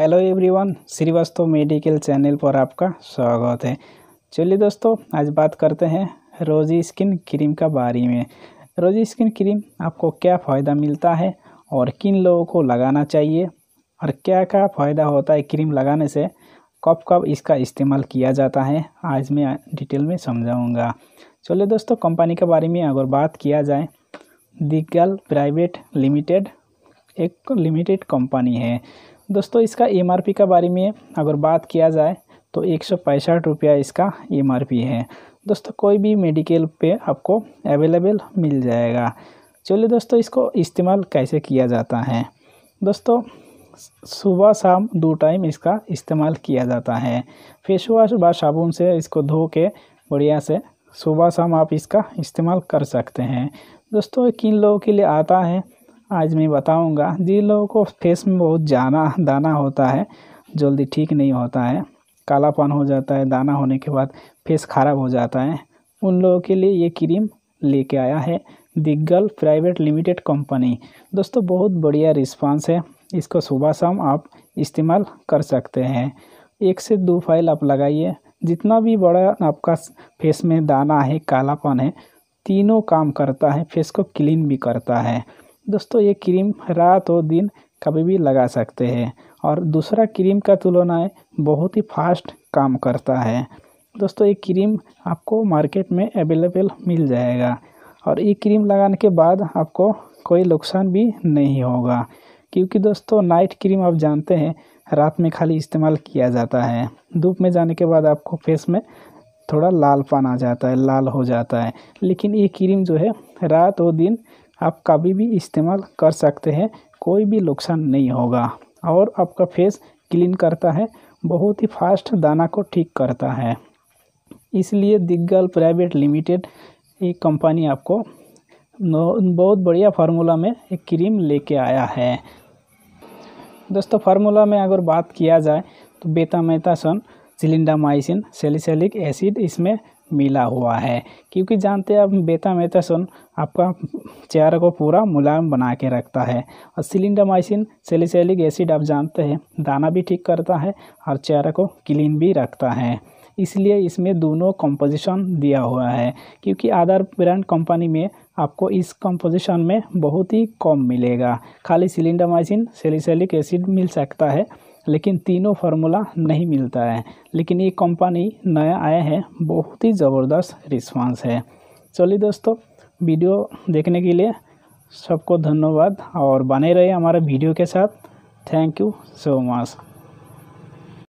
hello everyone Srivastava medical channel पर आपका स्वागत है चलिए दोस्तों आज बात करते हैं रोजी स्किन क्रीम का बारे में रोजी स्किन क्रीम आपको क्या फ़ायदा मिलता है और किन लोगों को लगाना चाहिए और क्या क्या फ़ायदा होता है क्रीम लगाने से कब कब इसका इस्तेमाल किया जाता है आज मैं डिटेल में समझाऊँगा चलिए दोस्तों कंपनी के बारे में अगर बात किया जाए दिग्गल प्राइवेट लिमिटेड एक लिमिटेड कंपनी है दोस्तों इसका एम आर पी का बारे में अगर बात किया जाए तो एक सौ पैंसठ रुपया इसका एम आर पी है दोस्तों कोई भी मेडिकल पे आपको अवेलेबल मिल जाएगा चलिए दोस्तों इसको इस्तेमाल कैसे किया जाता है दोस्तों सुबह शाम दो टाइम इसका इस्तेमाल किया जाता है फेस वॉश व साबुन से इसको धो के बढ़िया से सुबह शाम आप इसका इस्तेमाल कर सकते हैं दोस्तों किन लोगों के लिए आता है आज मैं बताऊंगा जिन लोगों को फेस में बहुत जाना दाना होता है जल्दी ठीक नहीं होता है कालापन हो जाता है दाना होने के बाद फेस खराब हो जाता है उन लोगों के लिए ये क्रीम लेके आया है दिग्गल प्राइवेट लिमिटेड कंपनी दोस्तों बहुत बढ़िया रिस्पांस है इसको सुबह शाम आप इस्तेमाल कर सकते हैं एक से दो फाइल आप लगाइए जितना भी बड़ा आपका फेस में दाना है कालापन है तीनों काम करता है फेस को क्लीन भी करता है दोस्तों ये क्रीम रात और दिन कभी भी लगा सकते हैं और दूसरा क्रीम का तुलना है बहुत ही फास्ट काम करता है दोस्तों ये क्रीम आपको मार्केट में अवेलेबल मिल जाएगा और ये क्रीम लगाने के बाद आपको कोई नुकसान भी नहीं होगा क्योंकि दोस्तों नाइट क्रीम आप जानते हैं रात में खाली इस्तेमाल किया जाता है धूप में जाने के बाद आपको फेस में थोड़ा लाल पान आ जाता है लाल हो जाता है लेकिन ये क्रीम जो है रात और दिन आप कभी भी इस्तेमाल कर सकते हैं कोई भी नुकसान नहीं होगा और आपका फेस क्लीन करता है बहुत ही फास्ट दाना को ठीक करता है इसलिए दिग्गल प्राइवेट लिमिटेड ये कंपनी आपको बहुत बढ़िया फार्मूला में एक क्रीम लेके आया है दोस्तों फार्मूला में अगर बात किया जाए तो बेटा सन सिलिंडामाइसिन सेलिसलिक एसिड इसमें मिला हुआ है क्योंकि जानते हैं आप बेता सुन आपका चेहरा को पूरा मुलायम बना के रखता है और सिलिंडामाइसिन सेलिसलिक एसिड आप जानते हैं दाना भी ठीक करता है और चेहरा को क्लीन भी रखता है इसलिए इसमें दोनों कंपोजिशन दिया हुआ है क्योंकि आधार ब्रांड कंपनी में आपको इस कंपोजिशन में बहुत ही कम मिलेगा खाली सिलिंडामाइसिन सेलिसलिक एसिड मिल सकता है लेकिन तीनों फार्मूला नहीं मिलता है लेकिन ये कंपनी नया आया है बहुत ही ज़बरदस्त रिस्पांस है चलिए दोस्तों वीडियो देखने के लिए सबको धन्यवाद और बने रहे हमारे वीडियो के साथ थैंक यू सो मच